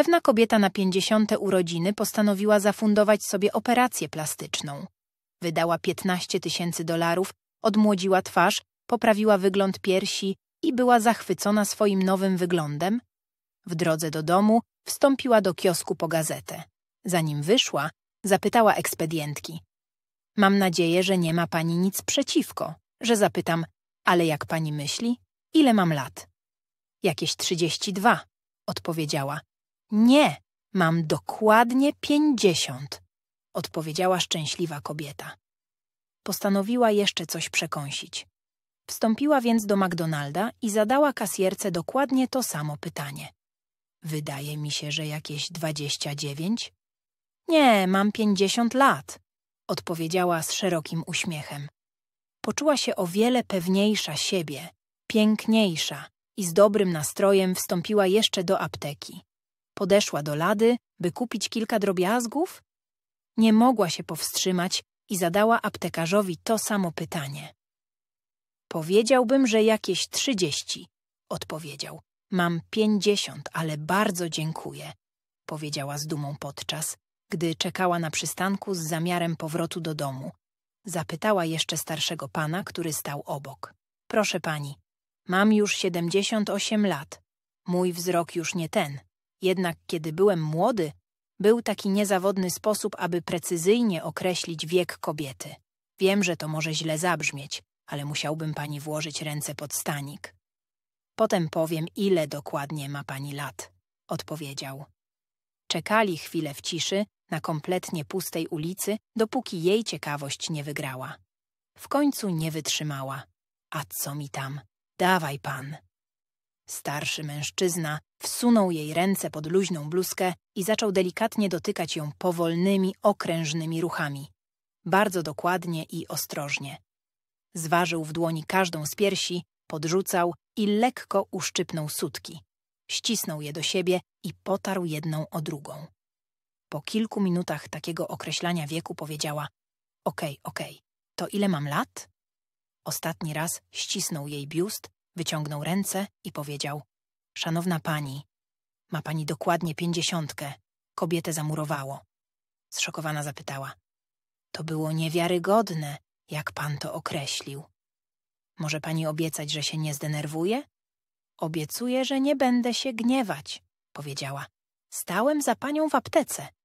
Pewna kobieta na pięćdziesiąte urodziny postanowiła zafundować sobie operację plastyczną. Wydała 15 tysięcy dolarów, odmłodziła twarz, poprawiła wygląd piersi i była zachwycona swoim nowym wyglądem. W drodze do domu wstąpiła do kiosku po gazetę. Zanim wyszła, zapytała ekspedientki. Mam nadzieję, że nie ma pani nic przeciwko, że zapytam, ale jak pani myśli, ile mam lat? Jakieś 32, odpowiedziała. Nie, mam dokładnie pięćdziesiąt, odpowiedziała szczęśliwa kobieta. Postanowiła jeszcze coś przekąsić. Wstąpiła więc do McDonalda i zadała kasjerce dokładnie to samo pytanie. Wydaje mi się, że jakieś dwadzieścia dziewięć? Nie, mam pięćdziesiąt lat, odpowiedziała z szerokim uśmiechem. Poczuła się o wiele pewniejsza siebie, piękniejsza i z dobrym nastrojem wstąpiła jeszcze do apteki. Podeszła do lady, by kupić kilka drobiazgów? Nie mogła się powstrzymać i zadała aptekarzowi to samo pytanie. Powiedziałbym, że jakieś trzydzieści, odpowiedział. Mam pięćdziesiąt, ale bardzo dziękuję, powiedziała z dumą podczas, gdy czekała na przystanku z zamiarem powrotu do domu. Zapytała jeszcze starszego pana, który stał obok. Proszę pani, mam już siedemdziesiąt osiem lat. Mój wzrok już nie ten, jednak kiedy byłem młody, był taki niezawodny sposób, aby precyzyjnie określić wiek kobiety. Wiem, że to może źle zabrzmieć, ale musiałbym pani włożyć ręce pod stanik. Potem powiem, ile dokładnie ma pani lat, odpowiedział. Czekali chwilę w ciszy, na kompletnie pustej ulicy, dopóki jej ciekawość nie wygrała. W końcu nie wytrzymała. A co mi tam? Dawaj pan. Starszy mężczyzna Wsunął jej ręce pod luźną bluzkę i zaczął delikatnie dotykać ją powolnymi, okrężnymi ruchami. Bardzo dokładnie i ostrożnie. Zważył w dłoni każdą z piersi, podrzucał i lekko uszczypnął sutki. Ścisnął je do siebie i potarł jedną o drugą. Po kilku minutach takiego określania wieku powiedziała – okej, okay, okej, okay, to ile mam lat? Ostatni raz ścisnął jej biust, wyciągnął ręce i powiedział Szanowna pani, ma pani dokładnie pięćdziesiątkę. Kobietę zamurowało. Zszokowana zapytała. To było niewiarygodne, jak pan to określił. Może pani obiecać, że się nie zdenerwuje? Obiecuję, że nie będę się gniewać, powiedziała. Stałem za panią w aptece.